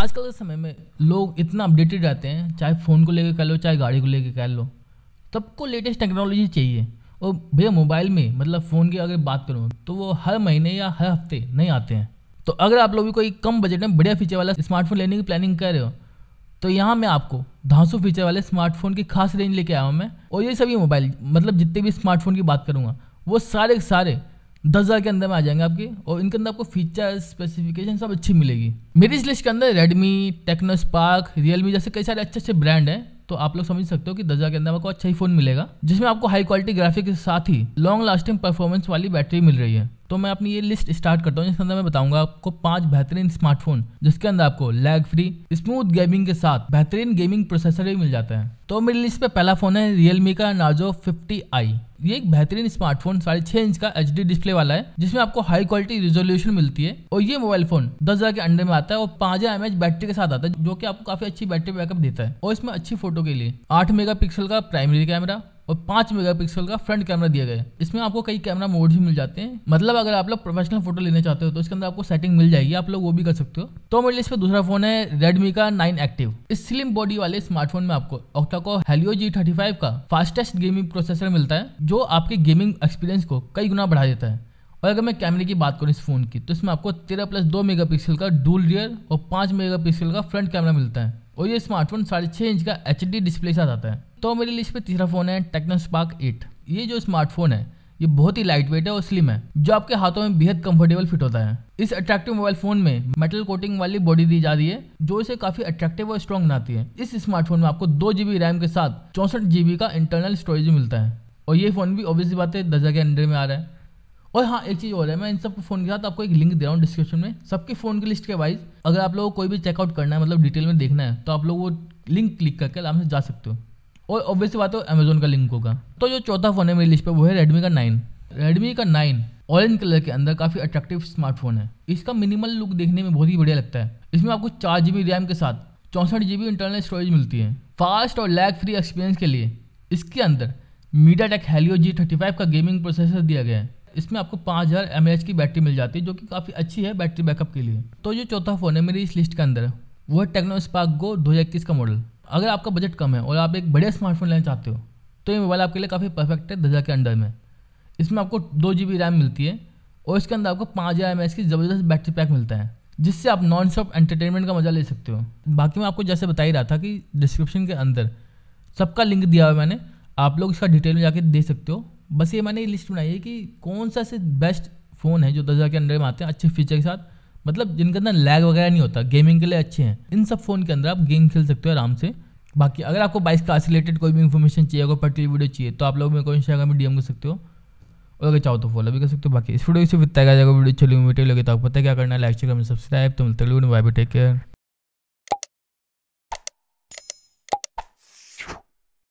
आजकल के समय में लोग इतना अपडेटेड रहते हैं चाहे फ़ोन को लेकर कर लो चाहे गाड़ी को लेकर कर लो सबको लेटेस्ट टेक्नोलॉजी चाहिए और भैया मोबाइल में मतलब फ़ोन की अगर बात करूँ तो वो हर महीने या हर हफ्ते नहीं आते हैं तो अगर आप लोग भी कोई कम बजट में बढ़िया फीचर वाला स्मार्टफोन लेने की प्लानिंग कर रहे हो तो यहाँ मैं आपको ढांसो फीचर वाले स्मार्टफोन की खास रेंज लेके आया हूँ मैं और ये सभी मोबाइल मतलब जितने भी स्मार्टफोन की बात करूँगा वो सारे सारे दस हज़ार के अंदर में आ जाएंगे आपके और इनके अंदर आपको फीचर स्पेसिफिकेशन सब अच्छी मिलेगी मेरी इस लिस्ट के अंदर रेडमी टेक्नो स्पार्क रियलमी जैसे कई सारे अच्छे अच्छे ब्रांड हैं तो आप लोग समझ सकते हो कि दस हज़ार के अंदर आपको अच्छा ही फोन मिलेगा जिसमें आपको हाई क्वालिटी ग्राफिक के साथ ही लॉन्ग लास्टिंग परफॉर्मेंस वाली बैटरी मिल रही है तो मैं अपनी ये लिस्ट स्टार्ट करता हूँ जिसके अंदर मैं बताऊंगा आपको पांच बेहतरीन स्मार्टफोन जिसके अंदर आपको लैग फ्री स्मूथ गेमिंग के साथ बेहतरीन गेमिंग प्रोसेसर भी मिल जाता है तो मेरी लिस्ट पे पहला फोन है रियलमी का नार्जो आई ये एक बेहतरीन स्मार्टफोन साढ़े छह इंच का एच डिस्प्ले वाला है जिसमें आपको हाई क्वालिटी रिजोल्यूशन मिलती है और ये मोबाइल फोन दस हजार के अंडर में आता है और पांच हजार एमएच बैटरी के साथ आता है जो कि आपको काफी अच्छी बैटरी बैकअप देता है और इसमें अच्छी फोटो के लिए आठ मेगा का प्राइमरी कैमरा और पांच मेगापिक्सल का फ्रंट कैमरा दिया गया है इसमें आपको कई कैमरा मोड भी मिल जाते हैं मतलब अगर आप लोग प्रोफेशनल फोटो लेने चाहते हो तो इसके अंदर आपको सेटिंग मिल जाएगी आप लोग वो भी कर सकते हो तो मेरे लिए दूसरा फोन है रेडमी का नाइन एक्टिव इस स्लिम बॉडी वाले स्मार्टफोन में आपको octa core Helio G thirty five का फास्टेस्ट गेमिंग प्रोसेसर मिलता है जो आपके गेमिंग एक्सपीरियंस को कई गुना बढ़ा देता है और अगर मैं कैमरे की बात करूँ इस फ़ोन की तो इसमें आपको तेरह प्लस दो मेगा का डूल रियर और पाँच मेगा का फ्रंट कैमरा मिलता है और ये स्मार्टफोन साढ़े छः इंच का एच डिस्प्ले साथ आता है तो मेरी लिस्ट पे तीसरा फ़ोन है टेक्नो स्पार्क एट ये जो स्मार्टफोन है ये बहुत ही लाइट वेट है और स्लिम है जो आपके हाथों में बेहद कंफर्टेबल फिट होता है इस अट्रैक्टिव मोबाइल फोन में मेटल कोटिंग वाली बॉडी दी जा रही है जो इसे काफी अट्रैक्टिव और स्ट्रॉन्ग बनाती है इस स्मार्टफोन में आपको दो जीबी रैम के साथ चौसठ जीबी का इंटरनल स्टोरेज मिलता है और ये फोन भी ऑब्वियसली बात है दस के अंडर में आ रहा है और हाँ एक चीज़ और है मैं इन सब फ़ोन के साथ आपको एक लिंक दे रहा हूँ डिस्क्रिप्शन में सबके फ़ोन की लिस्ट के वाइज अगर आप लोगों को कोई भी चेकआउट करना है मतलब डिटेल में देखना है तो आप लोग वो लिंक क्लिक करके आराम से जा सकते हो और ऑब्वियसली बात हो अमेजोन का लिंक होगा तो जो चौथा फ़ोन है मेरी लिस्ट पर वो है रेडमी का नाइन रेडमी का नाइन ऑरेंज कलर के अंदर काफ़ी अट्रैक्टिव स्मार्टफोन है इसका मिनिमल लुक देखने में बहुत ही बढ़िया लगता है इसमें आपको चार जी रैम के साथ चौंसठ जी इंटरनल स्टोरेज मिलती है फास्ट और लैग फ्री एक्सपीरियंस के लिए इसके अंदर MediaTek Helio G thirty five का गेमिंग प्रोसेसर दिया गया है इसमें आपको पाँच हज़ार एम की बैटरी मिल जाती है जो कि काफ़ी अच्छी है बैटरी बैकअप के लिए तो जो चौथा फ़ोन है मेरी इस लिस्ट के अंदर वो है टेक्नो स्पार्क गो दो का मॉडल अगर आपका बजट कम है और आप एक बढ़िया स्मार्टफोन लेना चाहते हो तो ये मोबाइल आपके लिए काफ़ी परफेक्ट है दस के अंडर में इसमें आपको दो जी रैम मिलती है और इसके अंदर आपको पाँच हज़ार की ज़बरदस्त बैटरी पैक मिलता है जिससे आप नॉन स्टॉप एंटरटेनमेंट का मज़ा ले सकते हो बाकी मैं आपको जैसे बता ही रहा था कि डिस्क्रिप्शन के अंदर सबका लिंक दिया हुआ मैंने आप लोग इसका डिटेल में जाके दे सकते हो बस ये मैंने लिस्ट बनाई है कि कौन सा से बेस्ट फ़ोन है जो दस हज़ार के अंडर में आते हैं अच्छे फीचर के साथ मतलब जिनके अंदर लैग वगैरह नहीं होता गेमिंग के लिए अच्छे हैं इन सब फ़ोन के अंदर आप गेम खेल सकते हो आराम से बाकी अगर आपको बाइक का रिलेटेड कोई भी इन्फॉर्मेशन चाहिए कोई पर्टिकुलर वीडियो चाहिए तो आप लोग मेरे को इंस्टाग्राम में डीएम कर सकते हो और अगर चाहो तो फॉलो भी कर सकते हो बाकी इस वीडियो से बताया जाएगा वीडियो चलिए वीडियो लगे तो आपको पता क्या करना है लाइक चेक सब्सक्राइब तो मिलते टेक केयर